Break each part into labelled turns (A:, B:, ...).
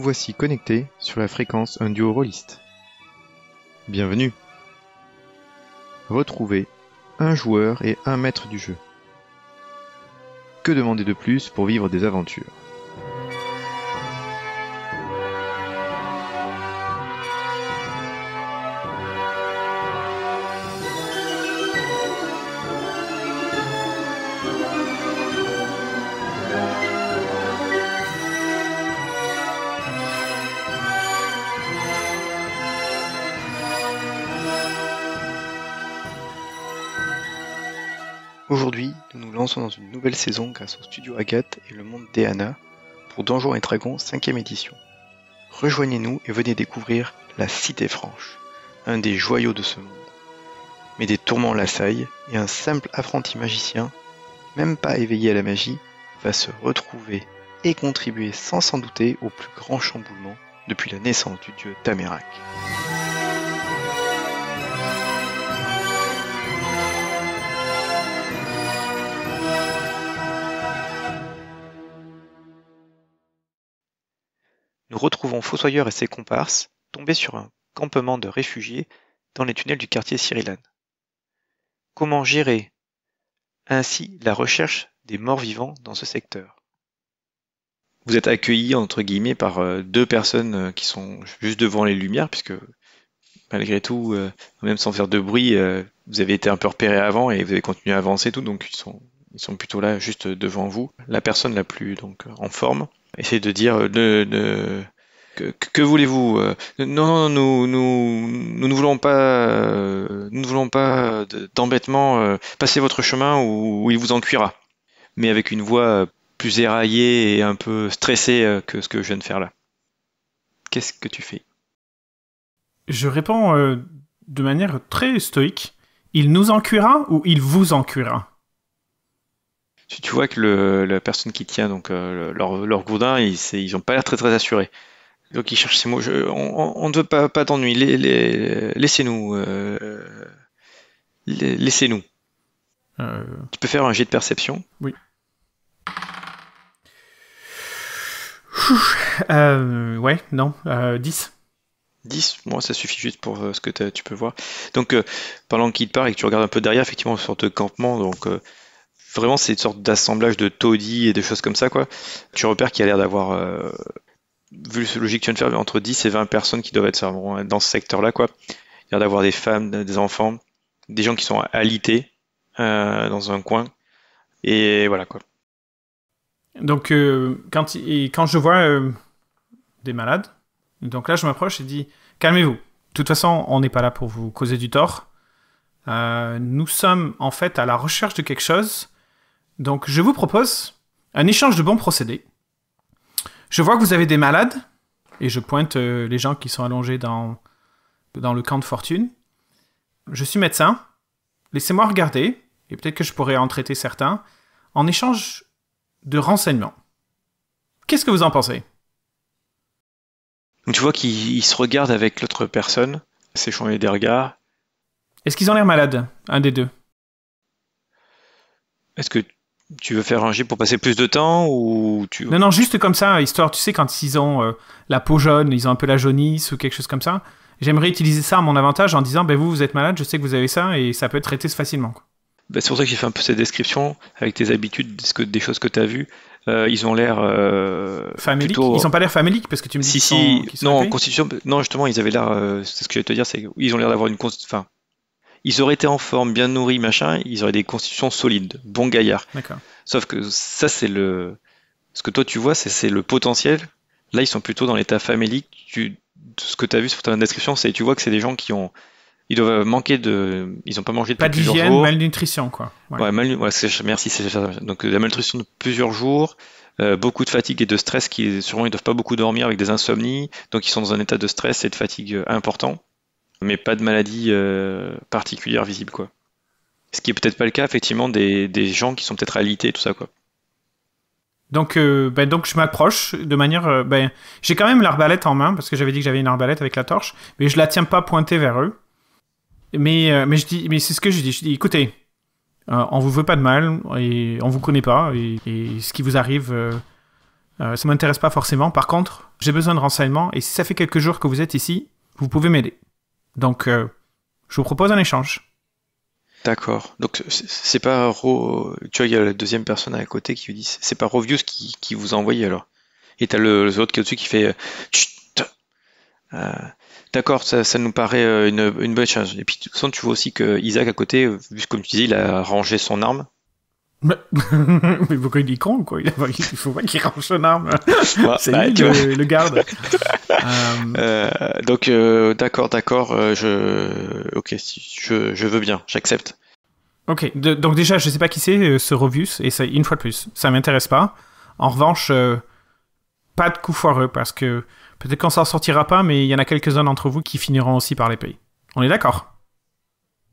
A: voici connecté sur la fréquence un duo rôliste. Bienvenue Retrouvez un joueur et un maître du jeu. Que demander de plus pour vivre des aventures Aujourd'hui, nous nous lançons dans une nouvelle saison grâce au studio Agathe et le monde d'Ehana pour Donjons et Dragons 5ème édition. Rejoignez-nous et venez découvrir la Cité Franche, un des joyaux de ce monde. Mais des tourments l'assaillent et un simple apprenti magicien, même pas éveillé à la magie, va se retrouver et contribuer sans s'en douter au plus grand chamboulement depuis la naissance du dieu Tamerak. nous retrouvons Fossoyeur et ses comparses tombés sur un campement de réfugiés dans les tunnels du quartier Cyrillane. Comment gérer ainsi la recherche des morts vivants dans ce secteur vous êtes accueillis entre guillemets par euh, deux personnes euh, qui sont juste devant les lumières, puisque malgré tout, euh, même sans faire de bruit, vous avez été un peu repéré avant et vous avez continué à avancer tout, donc ils sont ils sont plutôt là juste devant vous. La personne la plus donc en forme essaie de dire euh, que, voulez-vous euh, Non, non, nous, nous, ne voulons pas, euh, nous ne voulons pas d'embêtement. Passez votre chemin ou, il vous en cuira. Mais avec une voix plus éraillée et un peu stressée que ce que je viens de faire là. Qu'est-ce que tu fais
B: Je réponds de manière très stoïque. Il nous en cuira ou il vous en cuira
A: tu, vois que la personne qui tient donc euh, leur, leur, gourdin, ils, n'ont ont pas l'air très très assurés. Donc ils cherchent ces mots. Je, on, ne veut pas, pas laissez-nous. Euh, laissez-nous. Euh. Tu peux faire un jet de perception.
B: Oui. ouais, non, 10.
A: 10, moi ça suffit juste pour ce que tu peux voir. Donc, pendant qu'il part et que tu regardes un peu derrière, effectivement, sur sorte de campement, donc vraiment c'est une sorte d'assemblage de taudis et de choses comme ça quoi. Tu repères qu'il y a l'air d'avoir euh, vu ce logique que tu viens de faire entre 10 et 20 personnes qui doivent être dans ce secteur là quoi. Il y a l'air d'avoir des femmes, des enfants, des gens qui sont alités euh, dans un coin et voilà quoi.
B: Donc euh, quand quand je vois des malades, donc là je m'approche et dis calmez-vous. De toute façon, on n'est pas là pour vous causer du tort. nous sommes en fait à la recherche de quelque chose donc je vous propose un échange de bons procédés. Je vois que vous avez des malades, et je pointe euh, les gens qui sont allongés dans, dans le camp de fortune. Je suis médecin, laissez-moi regarder, et peut-être que je pourrais en traiter certains, en échange de renseignements. Qu'est-ce que vous en pensez
A: tu vois qu'ils se regardent avec l'autre personne, s'échanger des regards.
B: Est-ce qu'ils ont l'air malades, un des deux
A: Est-ce que tu veux faire ranger pour passer plus de temps ou tu... Non, non,
B: juste comme ça, histoire, tu sais, quand ils ont euh, la peau jaune, ils ont un peu la jaunisse ou quelque chose comme ça, j'aimerais utiliser ça à mon avantage en disant, ben vous, vous êtes malade, je sais que vous avez ça et ça peut être traité facilement.
A: Ben, c'est pour ça que j'ai fait un peu cette description avec tes habitudes, que, des choses que tu as vues. Euh, ils ont l'air euh, Ils n'ont
B: pas l'air faméliques parce que tu me dis si, si... non,
A: constitution, non justement ils avaient l'air. Euh, c'est ce que je vais te dire, c'est ont l'air d'avoir une, enfin, ils auraient été en forme, bien nourris, machin, ils auraient des constitutions solides, bons gaillards. Sauf que ça, c'est le. Ce que toi, tu vois, c'est le potentiel. Là, ils sont plutôt dans l'état famélique. Ce que tu as vu sur ta description, c'est tu vois que c'est des gens qui ont. Ils doivent manquer de. Ils n'ont pas mangé de. pas Pas d'hygiène,
B: malnutrition, quoi. Ouais, ouais
A: merci, Donc, la malnutrition de plusieurs jours. Euh, beaucoup de fatigue et de stress qui sûrement ils doivent pas beaucoup dormir avec des insomnies donc ils sont dans un état de stress et de fatigue euh, important mais pas de maladie euh, particulière visible, quoi. Ce qui est peut-être pas le cas, effectivement, des, gens qui sont peut-être alités tout ça, quoi.
B: Donc, euh, ben, donc je m'approche de manière. Euh, ben, j'ai quand même l'arbalète en main parce que j'avais dit que j'avais une arbalète avec la torche, mais je la tiens pas pointée vers eux. Mais, je dis, mais c'est ce que je dis. Je dis, écoutez, on vous veut pas de mal et on vous connaît pas et, et ce qui vous arrive, ça m'intéresse pas forcément. Par contre, j'ai besoin de renseignements et si ça fait quelques jours que vous êtes ici, vous pouvez m'aider. Donc, euh, je vous propose un échange.
A: D'accord. Donc, c'est pas. Ro... Tu vois, il y a la deuxième personne à côté qui lui dit c'est pas rovius qui, qui, vous a envoyé alors. Et t'as le, le autre qui est au-dessus qui fait euh, euh D'accord, ça, nous paraît euh, une, bonne chance. Et puis, de toute tu vois aussi que Isaac à côté, vu comme tu dis, il a rangé son arme.
B: Mais, pourquoi il est con, quoi Il faut pas qu'il range son arme. Ah, c'est bah, lui le, garde.
A: Euh, euh, donc, euh, d'accord, d'accord, je... Ok, je, je veux bien, j'accepte.
B: Ok, donc déjà, je sais pas qui c'est ce Rovius, et ça une fois de plus, ça m'intéresse pas. En revanche, pas de coup foireux, parce que peut-être qu'on s'en sortira pas, mais il y en a quelques-uns d'entre vous qui finiront aussi par les payer On est d'accord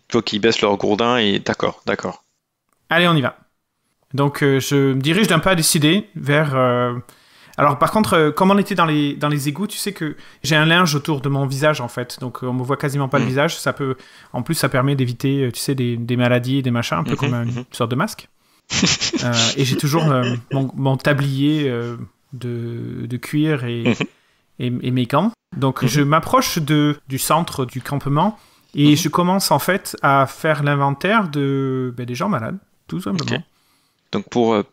A: faut qu'ils baissent leur gourdin et d'accord, d'accord.
B: Allez, on y va. Donc euh, je me dirige d'un pas décidé vers... Euh, alors par contre, euh, comme on était dans les, dans les égouts, tu sais que j'ai un linge autour de mon visage en fait, donc on me voit quasiment pas le mm. visage. Ça peut, en plus, ça permet d'éviter, tu sais, des, des, maladies et des machins, un peu mm-hmm, comme une mm-hmm. sorte de masque. et j'ai toujours mon, tablier de, de, cuir mm-hmm. et, et, mes gants. Donc je m'approche de du centre du campement et je commence en fait à faire l'inventaire de ben, des gens malades, tout simplement.
A: Donc pour euh,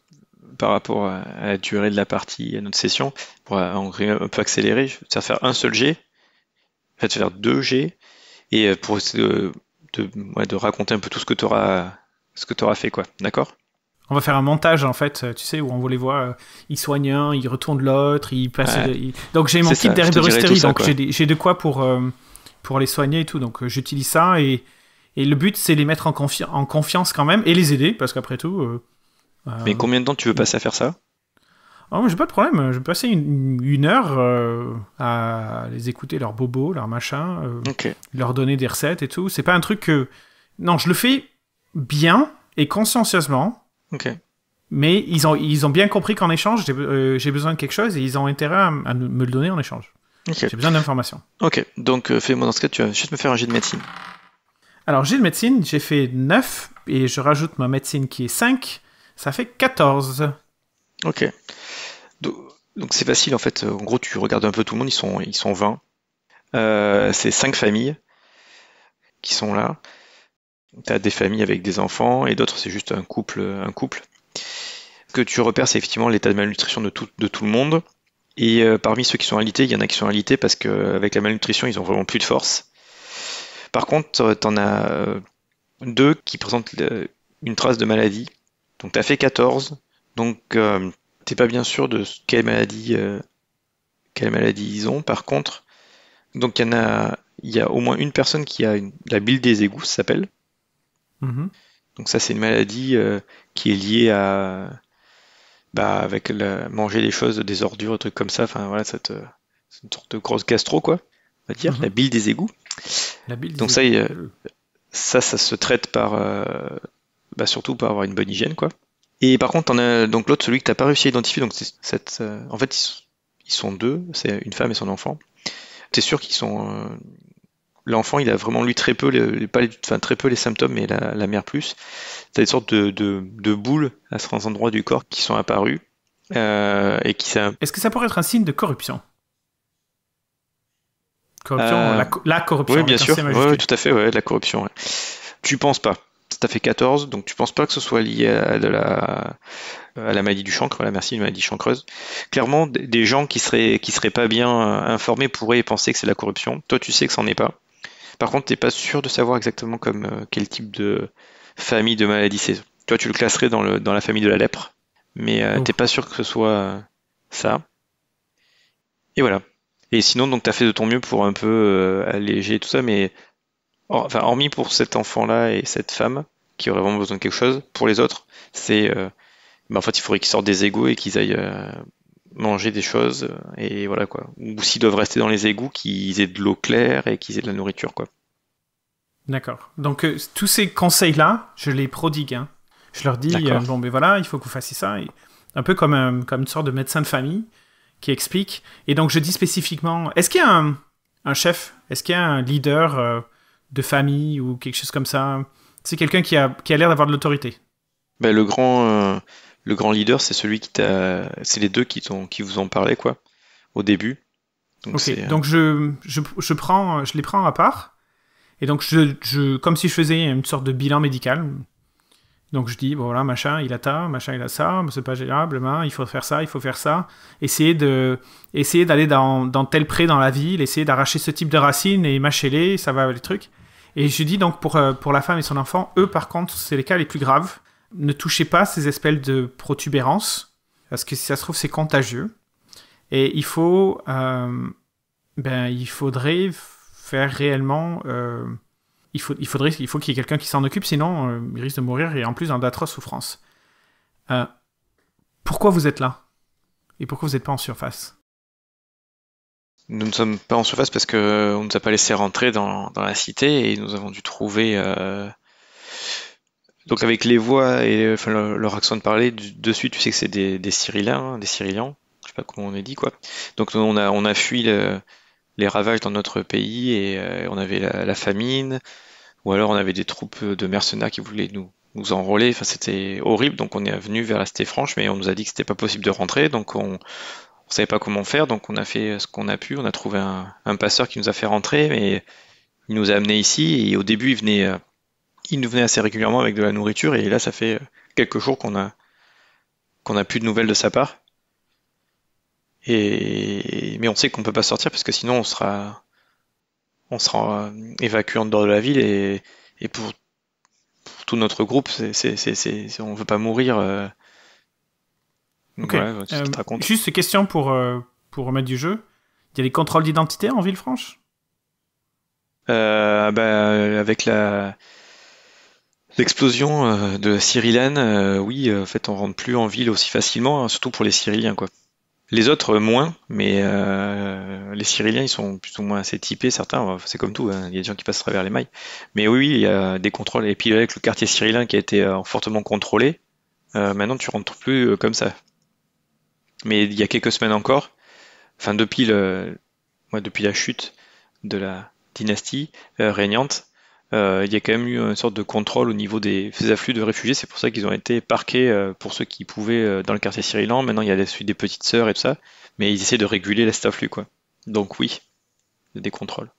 A: par rapport à la durée de la partie, à notre session, pour un euh, peu accélérer, je vais faire un seul G, en fait, faire deux G, et euh, pour essayer de, de raconter un peu tout ce que tu auras, ce que auras fait, quoi. D'accord
B: on va faire un montage en fait, tu sais, où on les voit, ils soignent un, ils retournent l'autre, ils passent. Donc j'ai mon kit derrière donc j'ai de quoi pour, pour les soigner et tout, donc j'utilise ça et, et, le but c'est les mettre en, en, confiance quand même et les aider parce qu'après tout, mais euh,
A: combien de temps tu veux passer à faire ça
B: ah, j'ai pas de problème. Je vais passer une, heure euh, à les écouter, leurs bobos, leurs machins, euh, leur donner des recettes et tout. C'est pas un truc que. Non, je le fais bien et consciencieusement. Mais ils ont, ils ont bien compris qu'en échange, j'ai besoin de quelque chose et ils ont intérêt à, me le donner en échange. J'ai besoin d'informations.
A: Ok, donc fais-moi dans ce cas, tu vas juste me faire un jet de médecine.
B: Alors, j'ai de médecine, j'ai fait 9 et je rajoute ma médecine qui est 5. Ça fait 14.
A: Ok. Donc c'est facile en fait. Euh, en gros, tu regardes un peu tout le monde, ils sont, ils sont 20. Euh, c'est 5 familles qui sont là. Tu as des familles avec des enfants et d'autres, c'est juste un couple. Un couple. Ce que tu repères, c'est effectivement l'état de malnutrition de tout, de tout le monde. Et euh, parmi ceux qui sont alités, il y en a qui sont alités parce qu'avec la malnutrition, ils ont vraiment plus de force. Par contre, tu en as deux qui présentent une trace de maladie donc t'as fait 14. Donc euh, t'es pas bien sûr de quelle maladie, euh, quelle maladie ils ont. Par contre, donc il y en a, il y a au moins une personne qui a la bile des égouts, ça s'appelle. Mm-hmm. Donc ça c'est une maladie euh, qui est liée à bah, avec le manger des choses, des ordures, des trucs comme ça. Enfin voilà, cette, euh, une sorte de grosse gastro quoi, on va dire, mm-hmm. la bile des égouts. La bile donc ça, ça se traite par bah, surtout pour avoir une bonne hygiène, quoi. Et par contre, on a donc l'autre, celui que t'as pas réussi à identifier. Donc cette, euh, en fait, ils, sont deux, c'est une femme et son enfant. T'es sûr qu'ils sont euh, l'enfant, il a vraiment lui très peu, les, pas enfin, très peu les symptômes, mais la, mère plus. T'as des sortes de, de, de, boules à certains endroits du corps qui sont apparues euh, et qui ça. Est-ce que ça pourrait être un signe de corruption Corruption, la, corruption. Oui, bien sûr. Oui, tout à fait. Ouais, la corruption. Ouais. Tu penses pas ça fait 14, donc tu penses pas que ce soit lié à, la, maladie du chancre, merci, une maladie chancreuse. Clairement, des gens qui seraient, qui seraient pas bien euh, informés pourraient penser que c'est la corruption. Toi, tu sais que c'en est pas. Par contre, tu t'es pas sûr de savoir exactement comme euh, quel type de famille de maladie c'est. Toi, tu le classerais dans, la famille de la lèpre, mais tu euh, t'es pas sûr que ce soit ça. Et voilà. Et sinon, donc, as fait de ton mieux pour un peu alléger tout ça, mais enfin, hormis pour cet enfant-là et cette femme, qui auraient vraiment besoin de quelque chose. Pour les autres, c'est euh, bah, en fait il faudrait qu'ils sortent des égouts et qu'ils aillent euh, manger des choses euh, et voilà quoi. Ou s'ils doivent rester dans les égouts, qu'ils aient de l'eau claire et qu'ils aient de la nourriture quoi.
B: D'accord. Donc tous ces conseils là, je les prodigue. Hein. Je leur dis bon mais ben voilà, il faut que vous fassiez ça. un peu comme comme une sorte de médecin de famille qui explique. Et donc je dis spécifiquement, est-ce qu'il y a un, un chef, est-ce qu'il y a un leader de famille ou quelque chose comme ça c'est quelqu'un qui a, l'air d'avoir de l'autorité.
A: Ben le, grand, euh, le grand leader, c'est celui qui t'a. C'est les deux qui, t'ont, qui vous ont parlé, quoi, au début.
B: Donc, euh, donc je, prends, je les prends à part. Et donc, je, je, comme si je faisais une sorte de bilan médical. Donc, je dis, bon, voilà, machin, il a ça, machin, il a ça, c'est pas gérable, hein, il faut faire ça, il faut faire ça. Essayer de essayer d'aller dans, tel pré dans la ville, essayer d'arracher ce type de racines et mâcher-les, ça va, le trucs. Et je dis donc pour, euh, pour la femme et son enfant, eux par contre, c'est les cas les plus graves. Ne touchez pas ces espèces de protubérances, parce que si ça se trouve, c'est contagieux. Et il faut, euh, ben, il faudrait faire réellement, euh, il, faut, il faudrait, il faut qu'il y ait quelqu'un qui s'en occupe, sinon euh, il risque de mourir et en plus d'atroces souffrances. Euh, pourquoi vous êtes là Et pourquoi vous n'êtes pas en surface
A: nous ne sommes pas en surface parce qu'on euh, ne nous a pas laissé rentrer dans, la cité et nous avons dû trouver, euh, donc avec les voix et euh, leur, accent de parler, de suite tu sais que c'est des, des hein, des Cyriliens, je sais pas comment on est dit quoi. Donc on a, on a fui les ravages dans notre pays et on avait la, famine ou alors on avait des troupes de mercenaires qui voulaient nous, nous enrôler. Enfin c'était horrible donc on est venu vers la Cité Franche mais on nous a dit que c'était pas possible de rentrer donc on, on savait pas comment faire, donc on a fait ce qu'on a pu. On a trouvé un, passeur qui nous a fait rentrer, mais il nous a amené ici. Et au début, il venait, euh, il nous venait assez régulièrement avec de la nourriture. Et là, ça fait euh, quelques jours qu'on a qu'on a plus de nouvelles de sa part. Et mais on sait qu'on peut pas sortir parce que sinon on sera on sera euh, évacué en dehors de la ville et, et pour, tout notre groupe, c'est, c'est, c'est, on veut pas mourir.
B: Ok. Euh, juste question pour, euh, pour remettre du jeu. Il y a des contrôles d'identité en ville
A: euh, bah, Avec la. L'explosion euh, de cyrilène oui, en fait, on rentre plus en ville aussi facilement, hein, surtout pour les Syriens, quoi. Les autres, moins, mais les Cyriliens, ils sont plus ou moins assez typés, certains, c'est comme tout, hein, il y a des gens qui passent à travers les mailles. Mais oui, il y a des contrôles, et puis avec le quartier Cyrillien qui a été fortement contrôlé, maintenant tu rentres plus comme ça mais il y a quelques semaines encore, enfin depuis le, depuis la chute de la dynastie euh, régnante, euh, il y a quand même eu une sorte de contrôle au niveau des, afflux de réfugiés. C'est pour ça qu'ils ont été parqués euh, pour ceux qui pouvaient dans le quartier syrien. Maintenant, il y a des petites sœurs et tout ça, mais ils essaient de réguler cet afflux, quoi. Donc oui, il y a des contrôles.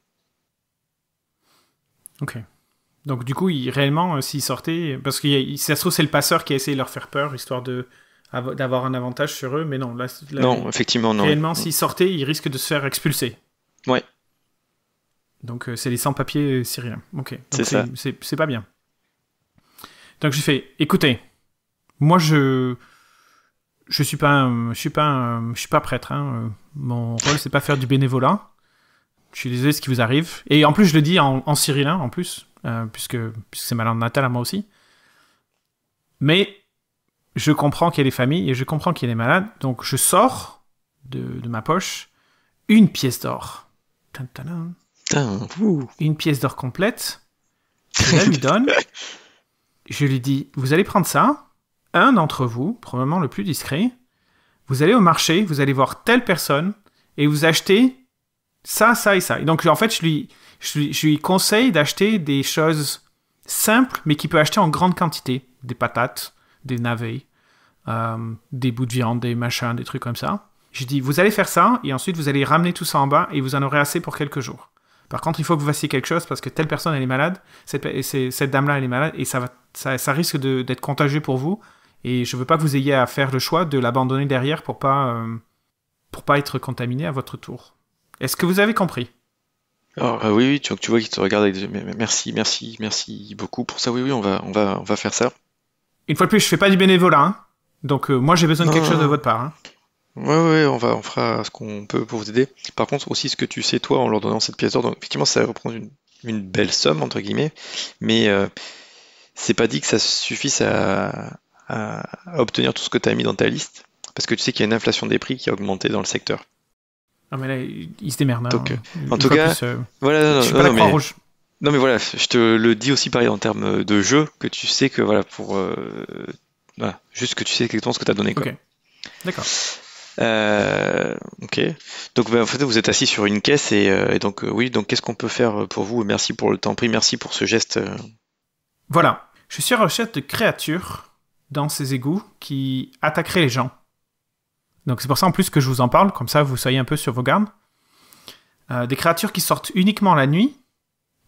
B: Ok. Donc du coup, réellement, s'ils sortaient, parce que ça se trouve c'est le passeur qui a essayé de leur faire peur, histoire de d'avoir un avantage sur eux, mais non. Là, non, effectivement, non. Réellement, s'ils sortaient, ils risquent de se faire expulser. Ouais. Donc, euh, c'est les sans-papiers euh, syriens. Ok. C'est ça. C'est pas bien. Donc, j'ai fait écoutez, moi, je. Je suis pas, je suis pas, je suis pas prêtre. Hein. Euh, mon rôle, c'est pas faire du bénévolat. Je suis désolé ce qui vous arrive. Et en plus, je le dis en, en en plus, puisque, puisque c'est ma langue natale à moi aussi. Mais je comprends qu'il y a des familles et je comprends qu'il y a des malades. Donc, je sors de, ma poche une pièce d'or. Une pièce d'or complète. Je lui donne. Je lui dis, vous allez prendre ça. Un d'entre vous, probablement le plus discret, vous allez au marché, vous allez voir telle personne et vous achetez ça, ça et ça. donc, en fait, je lui, je lui, je lui conseille d'acheter des choses simples, mais qu'il peut acheter en grande quantité. Des patates, des navets, euh, des bouts de viande, des machins, des trucs comme ça. J'ai dit, vous allez faire ça, et ensuite vous allez ramener tout ça en bas, et vous en aurez assez pour quelques jours. Par contre, il faut que vous fassiez quelque chose parce que telle personne, elle est malade, cette, cette dame-là, elle est malade, et ça, risque d'être contagieux pour vous. Et je veux pas que vous ayez à faire le choix de l'abandonner derrière pour pas, euh, pour pas être contaminé à votre tour. Est-ce que vous avez compris ah,
A: ah Oui, oui, tu, vois qu'il te regarde avec des... Merci, merci, merci beaucoup pour ça. Oui, oui, on va, on va, on va faire ça.
B: Une fois de plus, je fais pas du bénévolat. Hein. Donc euh, moi j'ai besoin de quelque chose de votre part. Hein.
A: Oui, Ouais, on, va, on fera ce qu'on peut pour vous aider. Par contre, aussi ce que tu sais toi en leur donnant cette pièce d'or, effectivement ça reprend une, une, belle somme entre guillemets, mais euh, c'est pas dit que ça suffise à, obtenir tout ce que tu as mis dans ta liste, parce que tu sais qu'il y a une inflation des prix qui a augmenté dans le secteur.
B: Non mais là, il se démerde. Hein. Euh, en tout cas, voilà,
A: non mais voilà, je te le dis aussi pareil en termes de jeu, que tu sais que voilà, pour... Euh, voilà, juste que tu sais exactement ce que tu as donné. Quoi. Ok. D'accord. Euh, ok. Donc ben, en fait, vous êtes assis sur une caisse et, euh, donc oui, donc qu'est-ce qu'on peut faire pour vous Merci pour le temps pris, merci pour ce geste.
B: Voilà. Je suis sur recherche de créatures dans ces égouts qui attaqueraient les gens. Donc c'est pour ça en plus que je vous en parle, comme ça vous soyez un peu sur vos gardes. des créatures qui sortent uniquement la nuit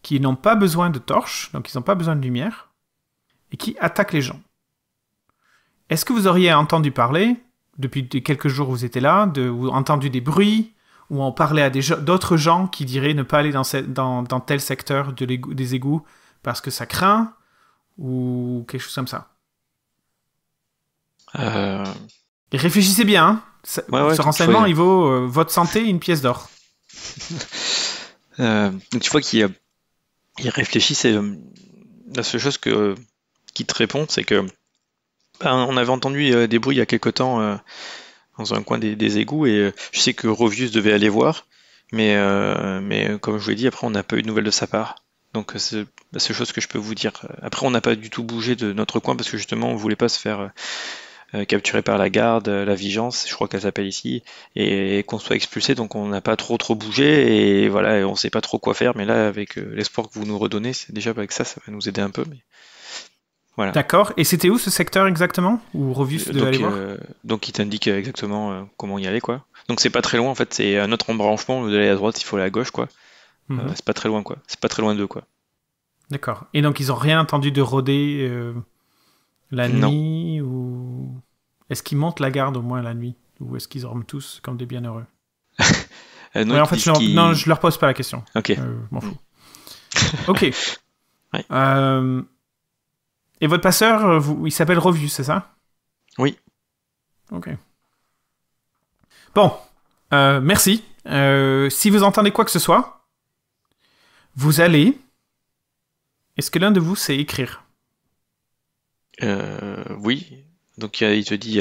B: qui n'ont pas besoin de torches, donc ils n'ont pas besoin de lumière, et qui attaquent les gens. Est-ce que vous auriez entendu parler, depuis quelques jours où vous étiez là, de, ou entendu des bruits, ou en parler à d'autres gens qui diraient ne pas aller dans, dans, tel secteur de des égouts parce que ça craint, ou quelque chose comme ça euh... réfléchissez bien, hein. ce renseignement, il vaut euh, votre santé une pièce d'or.
A: Euh, tu vois qu'il y a il réfléchit, Et, euh, la seule chose que, qui te répond, c'est que ben, on avait entendu euh, des bruits il y a quelque temps euh, dans un coin des, égouts et je sais que Rovius devait aller voir, mais, mais comme je vous l'ai dit, après on n'a pas eu de nouvelles de sa part. Donc c'est la seule chose que je peux vous dire. Après, on n'a pas du tout bougé de notre coin parce que justement, on voulait pas se faire euh, capturé par la garde, euh, la vigence je crois qu'elle s'appelle ici, et, qu'on soit expulsé, donc on n'a pas trop trop bougé, et voilà, on ne sait pas trop quoi faire, mais là, avec euh, l'espoir que vous nous redonnez, c'est déjà avec ça, ça va nous aider un peu. Mais... Voilà.
B: D'accord, et c'était où ce secteur exactement Ou Revus de aller voir
A: Donc il t'indique exactement comment y aller, quoi. Donc c'est pas très loin, en fait, c'est un autre embranchement, vous allez à droite, il faut aller à gauche, quoi. Mhm. c'est pas très loin, quoi. C'est pas très loin d'eux, quoi.
B: D'accord. Et donc ils n'ont rien entendu de rôder la nuit ou est-ce qu'ils montent la garde au moins la nuit Ou est-ce qu'ils dorment tous comme des bienheureux
A: euh, non, en fait, je non, je leur pose pas la question. Ok. Euh, m'en fous.
B: ok. Euh, et votre passeur, vous... il s'appelle Revue, c'est ça Oui. Ok. Bon. merci. si vous entendez quoi que ce soit, vous allez. Est-ce que l'un de vous sait écrire
A: Oui. Donc il te dit,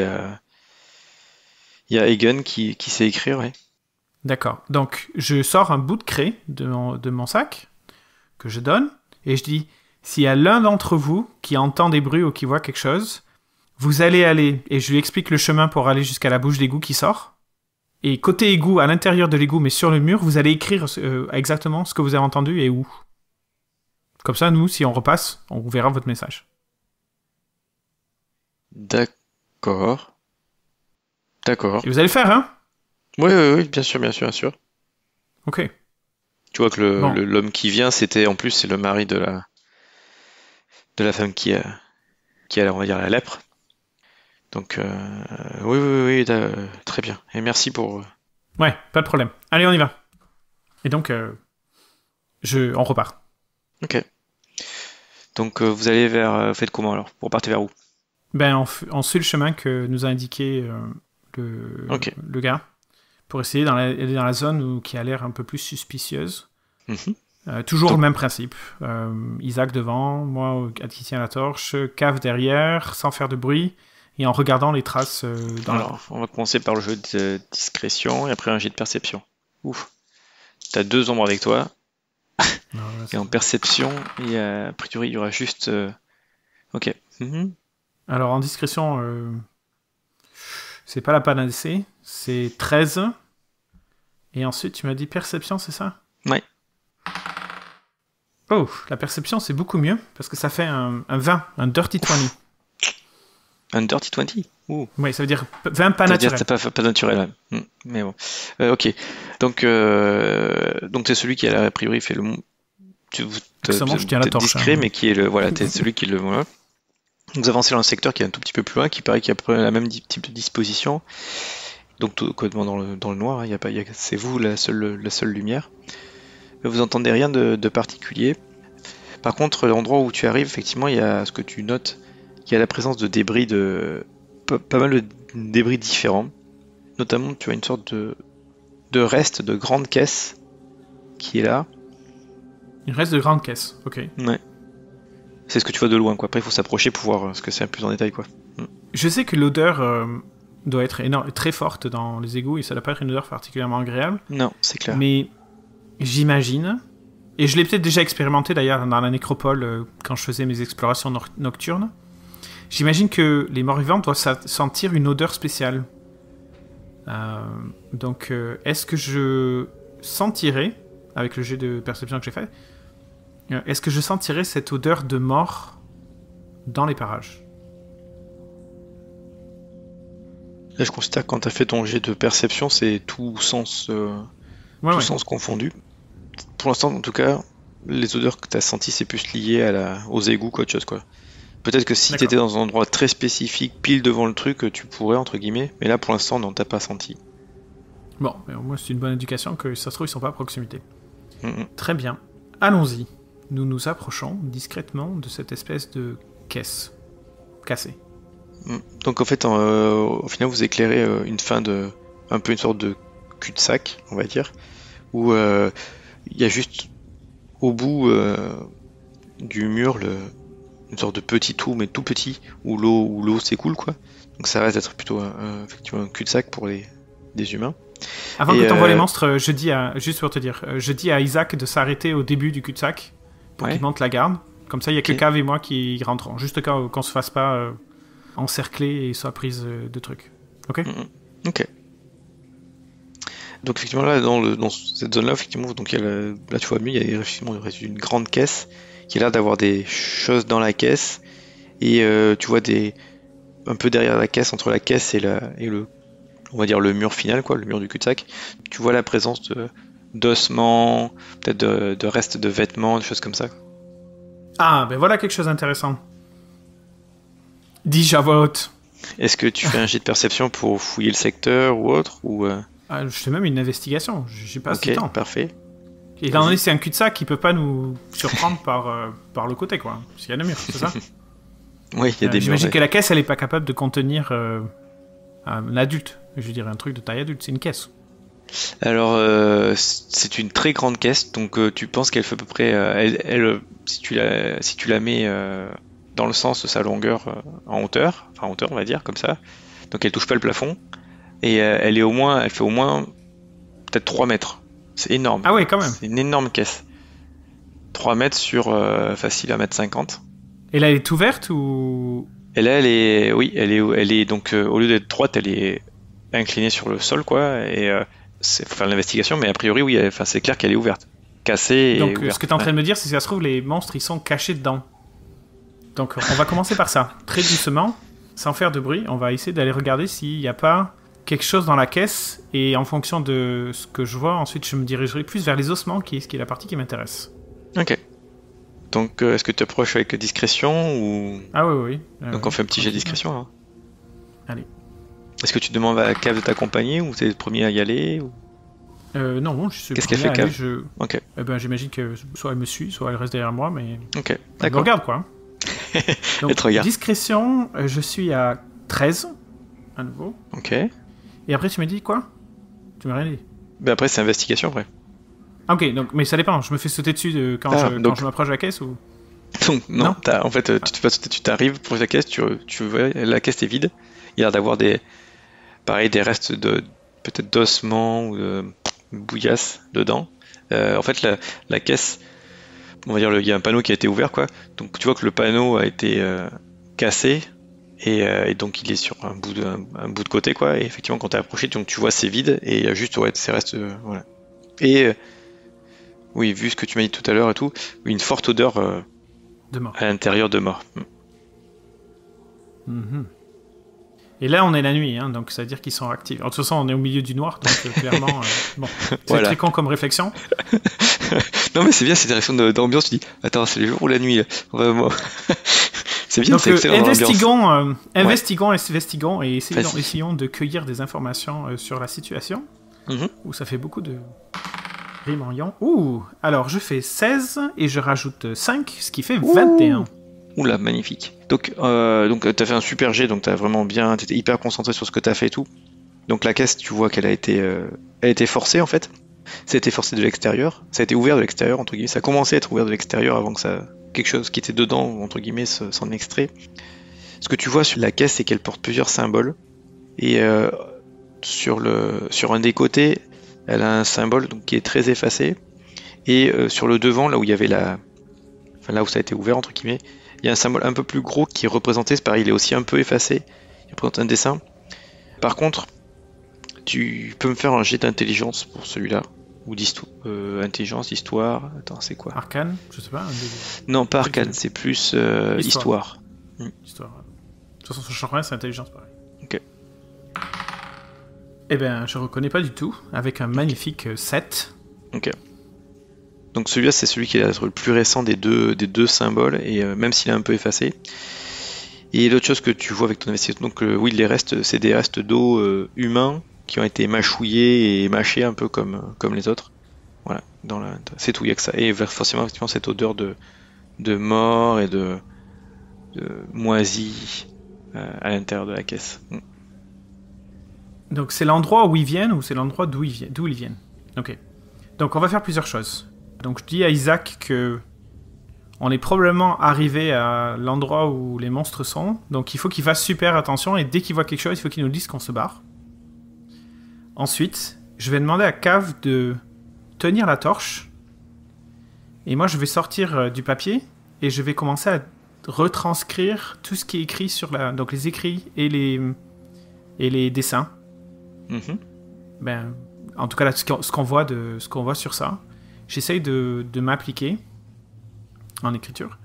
A: il y a Egan qui, sait écrire, oui.
B: D'accord. Donc je sors un bout de craie de mon, sac que je donne et je dis s'il y a l'un d'entre vous qui entend des bruits ou qui voit quelque chose, vous allez aller et je lui explique le chemin pour aller jusqu'à la bouche d'égout qui sort. Et côté égout, à l'intérieur de l'égout, mais sur le mur, vous allez écrire euh, exactement ce que vous avez entendu et où. Comme ça, nous, si on repasse, on verra votre message.
A: D'accord. D'accord. Et
B: vous allez le faire, hein oui, oui, oui, bien sûr, bien sûr, bien sûr. Ok.
A: Tu vois que l'homme qui vient, c'était en plus c'est le mari de la de la femme qui a qui a on va dire la lèpre. Donc euh, oui, oui, oui, euh, très bien. Et merci pour. Euh,
B: ouais, pas de problème. Allez, on y va. Et donc, je, on repart. Ok.
A: Donc vous allez vers, faites comment alors Vous repartez vers où
B: ben, on, suit le chemin que nous a indiqué euh, le, le, gars pour essayer d'aller dans, la zone qui a l'air un peu plus suspicieuse. Mhm. Euh, toujours le même principe. Euh, Isaac devant, moi qui tient la torche, cave derrière, sans faire de bruit et en regardant les traces dans Alors,
A: on va commencer par le jeu de discrétion et après un jet de perception. Ouf. T'as deux ombres avec toi. et en perception,
B: il y a... priori, il y aura juste. Ok. Mhm. Alors en discrétion, euh, c'est pas la panacée, c'est 13. Et ensuite, tu m'as dit perception, c'est ça Oui. Oh, la perception, c'est beaucoup mieux, parce que ça fait un, 20, un dirty 20. Un dirty 20 Ouh. Oui, ça veut dire 20 pas naturel. Pas,
A: pas, naturel, ouais. Hmm, mais bon. Euh, ok, donc euh, celui qui a, priori fait le... Tu, te, je tiens la torche. Discret, hein. mais qui est le... Voilà, t'es celui qui le... Voilà. Vous avancez dans un secteur qui est un tout petit peu plus loin, qui paraît qu'il y a la même type de disposition. Donc tout, complètement dans le, dans le noir, hein, c'est vous la seule, la seule lumière. Vous entendez rien de, particulier. Par contre, l'endroit où tu arrives, effectivement, il y a ce que tu notes, il y a la présence de débris de pas, mal de débris différents. Notamment, tu as une sorte de, de reste de grande caisse qui est là.
B: Une reste de grande caisse, ok.
A: Ouais c'est ce que tu vois de loin. Quoi. Après, il faut s'approcher pour voir euh, ce que c'est plus en détail. Quoi.
B: Mm. Je sais que l'odeur euh, doit être énorme, très forte dans les égouts et ça doit pas être une odeur particulièrement agréable. Non, c'est clair. Mais j'imagine, et je l'ai peut-être déjà expérimenté d'ailleurs dans la nécropole euh, quand je faisais mes explorations nocturnes, j'imagine que les morts vivants doivent sentir une odeur spéciale. donc, est-ce que je sentirais, avec le jeu de perception que j'ai fait, euh, est-ce que je sentirais cette odeur de mort dans les parages
A: Là, je constate que quand tu as fait ton jet de perception, c'est tout sens, euh, sens confondu. Pour l'instant, en tout cas, les odeurs que tu as senties, c'est plus lié à la, aux égouts qu'autre chose. quoi. Peut-être que si tu étais dans un endroit très spécifique, pile devant le truc, tu pourrais, entre guillemets, mais là, pour l'instant, non, t'as pas senti.
B: Bon, mais au moins, c'est une bonne éducation que ça se trouve, ils sont pas à proximité. Mm, mm. Très bien. Allons-y nous nous approchons discrètement de cette espèce de caisse cassée.
A: Mm. Donc en fait, euh, au final, vous éclairez euh, une fin de, un peu une sorte de cul-de-sac, on va dire, où euh, il y a juste au bout du mur une sorte de petit trou, mais tout petit, où l'eau où l'eau s'écoule quoi. Donc ça reste être plutôt un, effectivement un cul-de-sac pour les, des humains. Avant que que t'envoies les
B: monstres, je dis à, juste pour te dire, je dis à Isaac de s'arrêter au début du cul-de-sac pour la garde. Comme ça, il y a que Cave et moi qui rentrons, juste qu'on qu'on se fasse pas euh, encercler et soit prise euh, de trucs. Ok mm, mm.
A: Ok. Donc effectivement là dans, le, cette zone là effectivement donc là tu vois mieux il y a effectivement une grande caisse qui est là d'avoir des choses dans la caisse et euh, tu vois des un peu derrière la caisse entre la caisse et et le on va dire le mur final quoi le mur du cul-de-sac tu vois la présence de d'ossements, peut-être de, restes de vêtements, des choses comme ça.
B: Ah, ben voilà quelque chose d'intéressant.
A: Dis à haute. Est-ce que tu fais un jet de perception pour fouiller le secteur ou autre ou euh?
B: ah, Je fais même une investigation, j'ai pas assez de temps. parfait. Et là, on est, c'est un cul-de-sac qui peut pas nous surprendre par, euh, par le côté, quoi. Parce qu'il y a des murs, c'est ça
A: Oui, il y a euh, des murs. J'imagine que la
B: caisse, elle est pas capable de contenir un adulte. Je dirais un truc de taille adulte, c'est une caisse.
A: Alors, euh, c'est une très grande caisse, donc euh, tu penses qu'elle fait à peu près. Euh, elle, si, tu la, si tu la mets dans le sens de sa longueur en hauteur, enfin en hauteur, on va dire, comme ça, donc elle touche pas le plafond, et elle est au moins. Elle fait au moins peut-être 3 mètres. C'est énorme. Ah ouais, quand même. C'est une énorme caisse. 3 mètres sur facile à mettre 50.
B: Et là, elle est ouverte ou.
A: Et là, elle est. Oui, elle est, elle est donc au lieu d'être droite, elle est inclinée sur le sol, quoi, et c'est faire l'investigation, mais a priori, oui, enfin, c'est clair qu'elle est ouverte. Cassée. Donc, ce que tu es en train de
B: me dire, c'est que si ça se trouve, les monstres, ils sont cachés dedans. Donc, on va commencer par ça. Très doucement, sans faire de bruit, on va essayer d'aller regarder s'il n'y a pas quelque chose dans la caisse. Et en fonction de ce que je vois, ensuite, je me dirigerai plus vers les ossements, qui est, ce qui est la partie qui m'intéresse.
A: Ok. Donc, euh, est-ce que tu approches avec discrétion ou.
B: Ah oui, oui. Donc,
A: on euh, fait un petit jet discrétion. Allez. Est-ce que tu demandes à Cave de t'accompagner ou t'es le premier à y aller
B: euh, non, bon, je suis Qu'est-ce qu'elle fait, Cave eh ben, J'imagine que soit elle me suit, soit elle reste derrière moi, mais. Ok, regarde quoi. Donc, te regarde. Discrétion, euh, je suis à 13, à nouveau. Ok. Et après, tu me dis quoi Tu m'as rien dit.
A: Ben après, c'est investigation, après.
B: Ah, ok, donc, mais ça dépend, je me fais sauter dessus euh, quand, ah, je... je m'approche de la caisse ou.
A: Non, en fait, tu, t'arrives tu t'arrives pour la caisse, tu, tu vois, la caisse est vide. Il y a l'air d'avoir des, pareil des restes de peut-être d'ossements ou de bouillasse dedans. Euh, en fait, la, la, caisse, on va dire, il y a un panneau qui a été ouvert, quoi. Donc tu vois que le panneau a été euh, cassé euh, et, donc il est sur un bout de, bout de côté, quoi. Et effectivement, quand t'es approché, donc tu vois c'est vide et il y a juste ces restes, voilà. Et oui, vu ce que tu m'as dit tout à l'heure et tout, une forte odeur de à l'intérieur de mort.
B: Mm-hmm. Et là, on est la nuit, hein, donc ça veut dire qu'ils sont actifs. En tout toute on est au milieu du noir, donc euh, clairement, euh, bon, c'est voilà. comme réflexion.
A: non, mais c'est bien c'est une réaction d'ambiance. Tu dis, attends, c'est le jour ou la nuit Vraiment. c'est bien, c'est euh, excellent. Investiguons, euh, investiguons,
B: investiguons et essayons, de cueillir des informations sur la situation. Mhm. Où ça fait beaucoup de rimes en Ouh Alors, je fais 16 et je rajoute 5, ce qui fait 21.
A: Oula, magnifique. Donc, euh, donc tu as fait un super jet, donc tu vraiment bien, tu étais hyper concentré sur ce que tu as fait et tout. Donc la caisse, tu vois qu'elle a été, euh, a été forcée en fait. Ça a été forcé de l'extérieur, ça a été ouvert de l'extérieur entre guillemets, ça a commencé à être ouvert de l'extérieur avant que ça, quelque chose qui était dedans entre guillemets s'en extrait. Ce que tu vois sur la caisse, c'est qu'elle porte plusieurs symboles et euh, sur le, sur un des côtés, elle a un symbole donc, qui est très effacé et euh, sur le devant, là où il y avait la, enfin là où ça a été ouvert entre guillemets, il y a un symbole un peu plus gros qui est représenté, c'est pareil, il est aussi un peu effacé. Il représente un dessin. Par contre, tu peux me faire un jet d'intelligence pour celui-là. Ou d'histoire.
B: Euh, intelligence, histoire. Attends, c'est quoi Arcane Je sais pas.
A: Non, pas arcane, c'est plus euh, histoire.
B: Histoire. Hmm. De toute façon, sur c'est intelligence, pareil. Ok. Eh ben, je reconnais pas du tout. Avec un magnifique 7.
A: Euh, ok. Donc celui-là, c'est celui qui est le plus récent des deux, des deux symboles, et euh, même s'il est un peu effacé. Et l'autre chose que tu vois avec ton investisseur. donc euh, oui, les restes, c'est des restes d'eau euh, humains qui ont été mâchouillés et mâchés un peu comme, comme les autres. Voilà, dans la, c'est tout, il n'y a que ça. Et forcément, cette odeur de, de mort et de, de moisi à l'intérieur de la caisse.
B: Donc c'est l'endroit où ils viennent ou c'est l'endroit d'où ils, d'où ils viennent Ok. Donc on va faire plusieurs choses. Donc je dis à Isaac que on est probablement arrivé à l'endroit où les monstres sont, donc il faut qu'il fasse super attention et dès qu'il voit quelque chose, il faut qu'il nous dise qu'on se barre. Ensuite, je vais demander à Cave de tenir la torche et moi je vais sortir euh, du papier et je vais commencer à retranscrire tout ce qui est écrit sur la donc les écrits et les et les dessins. Mhm. Ben en tout cas là, ce qu'on voit de ce qu'on voit sur ça j'essaye de, de m'appliquer en écriture,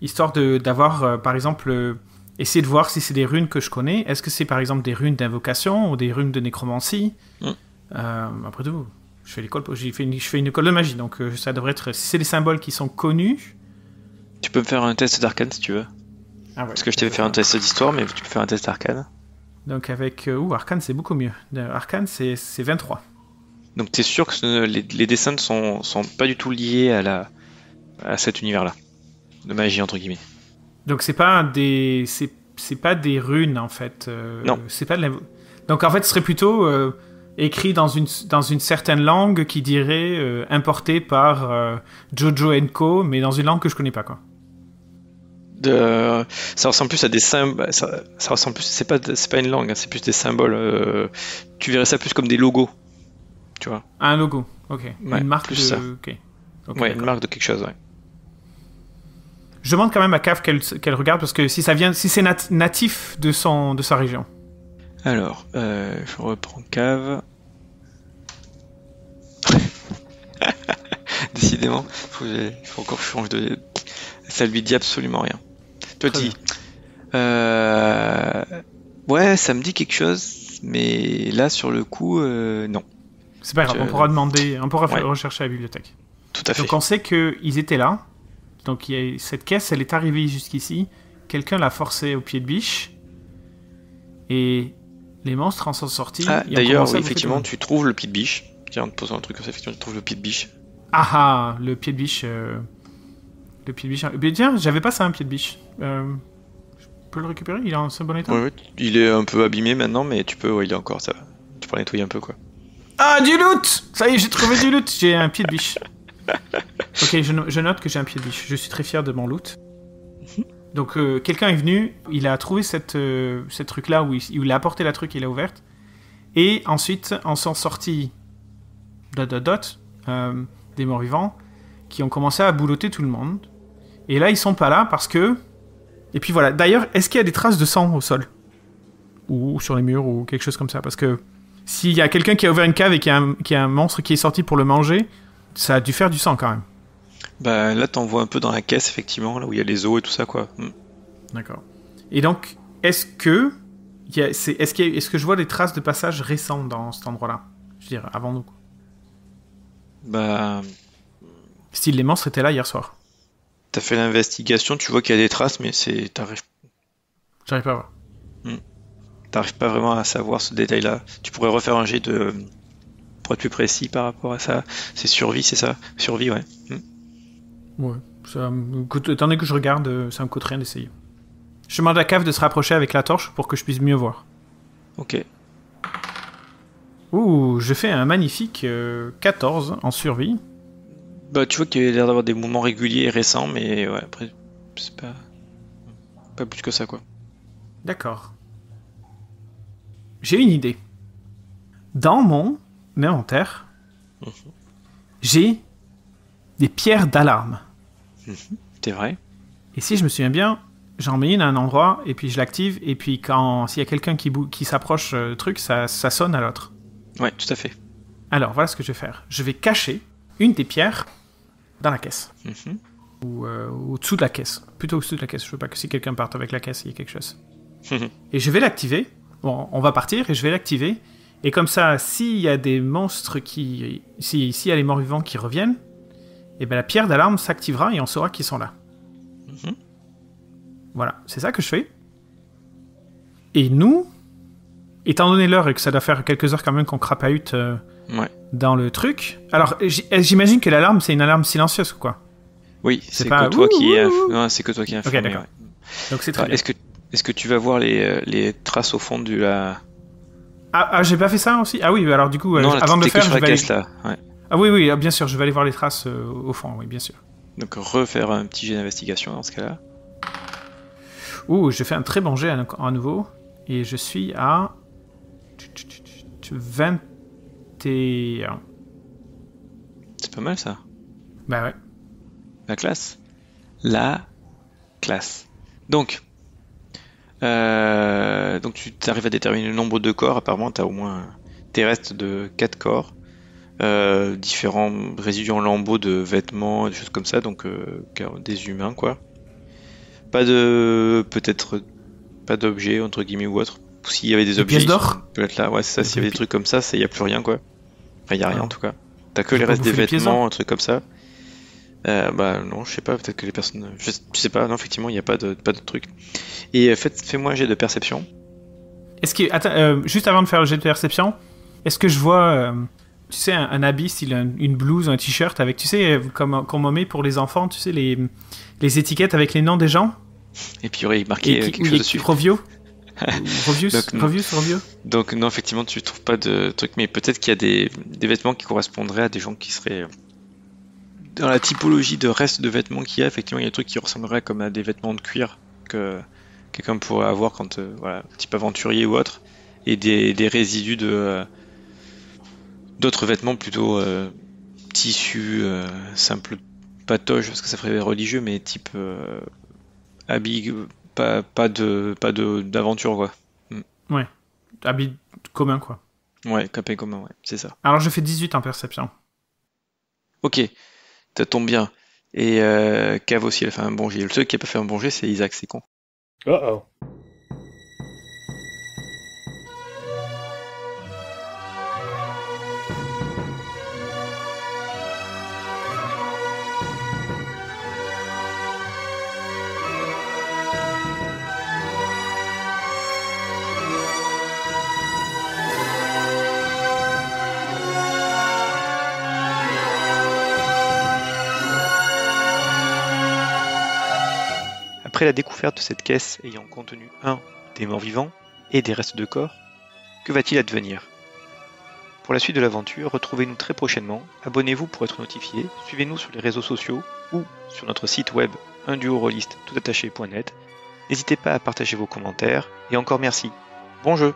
B: histoire d'avoir, euh, par exemple, euh, essayer de voir si c'est des runes que je connais. Est-ce que c'est, par exemple, des runes d'invocation ou des runes de nécromancie mm. euh, Après tout, je fais, l'école, j'ai fait une, je fais une école de magie, donc ça devrait être... Si c'est des symboles qui sont connus...
A: Tu peux me faire un test d'arcane si tu veux. Ah Parce que je t'avais fait un test d'histoire, mais tu peux faire un test d'arcane.
B: Donc avec... ou arcane, c'est beaucoup mieux. Arcane, c'est 23.
A: Donc tu es sûr que les, dessins ne sont, pas du tout liés à, cet univers-là, de magie entre guillemets.
B: Donc c'est pas des pas des runes en fait. Euh, donc en fait, ce serait plutôt euh, écrit dans une certaine langue qui dirait euh, importé par Jojo Co mais dans une langue que je connais pas quoi.
A: ça ressemble plus à des symboles. Ça, ressemble plus. C'est pas pas une langue, hein, c'est plus des symboles. tu verrais ça plus comme des logos
B: ah, un logo, ok. une marque de... marque de quelque chose, ouais. Je demande quand même à Cave qu'elle regarde parce que si ça vient, si c'est natif de de sa région. Alors, euh, je reprends cave.
A: Décidément, faut, faut encore changer de. Ça lui dit absolument rien. Toi dis. Euh, ouais, ça me dit quelque chose, mais là sur le coup, euh, non.
B: C'est pas grave, on pourra demander, on pourra rechercher à la bibliothèque. Tout à fait. Donc on sait qu'ils étaient là. Donc cette caisse, elle est arrivée jusqu'ici. Quelqu'un l'a forcée au pied de biche. Et les monstres en sont sortis. Ah, D'ailleurs, effectivement, tu
A: trouves le pied de biche. Tiens, en te posant un truc effectivement, tu trouves le pied de biche.
B: Ah ah, le pied de biche. Euh, le pied de biche. Mais tiens, j'avais pas ça, un pied de biche. Euh, je peux le récupérer Il est en bon état
A: il est un peu abîmé maintenant, mais tu peux, il est encore, ça va. Tu peux le nettoyer un peu, quoi.
B: Ah, du loot Ça y est, j'ai trouvé du loot J'ai un pied de biche. Ok, je, note que j'ai un pied de biche. Je suis très fier de mon loot. Donc, euh, quelqu'un est venu, il a trouvé cette, euh, truc-là, où, il, a apporté la truc, il l'a ouverte. Et ensuite, en s'en sortit. dot, dot, dot, euh, des morts vivants, qui ont commencé à boulotter tout le monde. Et là, ils sont pas là parce que... Et puis voilà. D'ailleurs, est-ce qu'il y a des traces de sang au sol Ou sur les murs, ou quelque chose comme ça Parce que s'il y a quelqu'un qui a ouvert une cave et qui a, un, a, un, monstre qui est sorti pour le manger, ça a dû faire du sang quand même.
A: Bah là, t'en vois un peu dans la caisse, effectivement, là où il y a les os et tout ça, quoi. Hmm.
B: D'accord. Et donc, est-ce que. Est-ce que je vois des traces de passage récentes dans cet endroit-là Je veux dire, avant nous. Bah. Si les monstres étaient là hier soir.
A: T'as fait l'investigation, tu vois qu'il y a des traces, mais c'est. T'arrives. J'arrive pas à voir. Hmm t'arrives pas vraiment à savoir ce détail-là. Tu pourrais refaire un jet de. Pour être plus précis par rapport à ça, c'est survie, c'est ça Survie, ouais.
B: Hmm. Ouais. Ça me coûte... Étant que je regarde, euh, ça me coûte rien d'essayer. Je demande à Cave de se rapprocher avec la torche pour que je puisse mieux voir. Ok. Ouh, je fais un magnifique 14 euh, en survie.
A: Bah, tu vois qu'il y a l'air d'avoir des mouvements réguliers et récents, mais ouais, après,
B: c'est pas. Pas plus que ça, quoi. D'accord j'ai une idée. Dans mon inventaire, mhm. j'ai des pierres d'alarme. Mhm. C'est vrai. Et si je me souviens bien, j'en mets une à un endroit et puis je l'active et puis quand s'il y a quelqu'un qui, s'approche du euh, truc, ça, sonne à l'autre. Ouais, tout à fait. Alors voilà ce que je vais faire. Je vais cacher une des pierres dans la caisse. Mhm. Ou euh, au-dessous de la caisse. Plutôt au-dessous de la caisse. Je veux pas que si quelqu'un parte avec la caisse, il y ait quelque chose. et je vais l'activer bon, on va partir et je vais l'activer. Et comme ça, s'il y a des monstres qui. S'il si y a les morts vivants qui reviennent, et eh ben la pierre d'alarme s'activera et on saura qu'ils sont là. Mhm. Voilà, c'est ça que je fais. Et nous, étant donné l'heure et que ça doit faire quelques heures quand même qu'on crapahute euh, dans le truc. Alors, eh, j'imagine que l'alarme, c'est une alarme silencieuse, ou quoi.
A: Oui, c'est pas... que, toi qui est... c'est que toi qui Donc c'est euh, très bien. Est-ce que tu vas voir les, euh, traces au fond du la.
B: Ah, ah, j'ai pas fait ça aussi Ah oui, bah alors du coup, euh, avant de faire, je vais Ah oui, oui, ah, bien sûr, je vais aller voir les traces euh, au fond, oui, bien sûr.
A: Donc refaire un petit jet d'investigation dans ce cas-là.
B: Ouh, j'ai fait un très bon jet à, hein, à nouveau. Et je suis à. 21. C'est pas mal ça. Bah ouais.
A: La classe. La classe. Donc, euh, donc tu arrives à déterminer le nombre de corps, apparemment tu as au moins des restes de 4 corps, euh, différents résidus en lambeaux de vêtements, des choses comme ça, donc euh, des humains quoi. Pas de. peut-être pas d'objets entre guillemets ou autre. S'il y avait des, objets. d'or Peut-être là, ouais, c'est ça, s'il y avait des trucs comme ça, il n'y a plus rien quoi. il n'y a rien ah. en tout cas. T'as que les restes des vêtements, un truc comme ça. Euh, bah non, je sais pas, peut-être que les personnes. Je sais pas, non, effectivement, il n'y a pas de, pas de truc. Et euh, fais-moi un jet de perception.
B: Est-ce que. Euh, juste avant de faire le jet de perception, est-ce que je vois. tu sais, un, habit, une blouse, un t-shirt avec, tu sais, comme on met pour les enfants, tu sais, les, étiquettes avec les noms des gens
A: Et puis il y aurait marqué et, quelque chose dessus. Provio
B: donc,
A: donc non, effectivement, tu trouves pas de truc, mais peut-être qu'il y a des, des, vêtements qui correspondraient à des gens qui seraient dans la typologie de reste de vêtements qu'il y a, effectivement, il y a des trucs qui ressembleraient comme à des vêtements de cuir que quelqu'un pourrait avoir quand, euh, voilà, type aventurier ou autre, et des, résidus de euh, d'autres vêtements plutôt euh, tissus euh, simple patoche parce que ça ferait religieux, mais type habits pas, de pas de d'aventure quoi.
B: Mm. Ouais, habit commun quoi.
A: Ouais, capé commun, ouais, c'est ça.
B: Alors je fais 18 en perception.
A: Ok ça tombe bien. Et euh, Cave aussi, elle a fait un bon jet. Le seul qui a pas fait un bon jet, c'est Isaac, c'est con.
B: Oh oh. Après la
A: découverte de cette caisse ayant contenu un des morts vivants et des restes de corps, que va-t-il advenir Pour la suite de l'aventure, retrouvez-nous très prochainement, abonnez-vous pour être notifié, suivez-nous sur les réseaux sociaux ou sur notre site web unduoroliste.net. N'hésitez pas à partager vos commentaires et encore merci. Bon jeu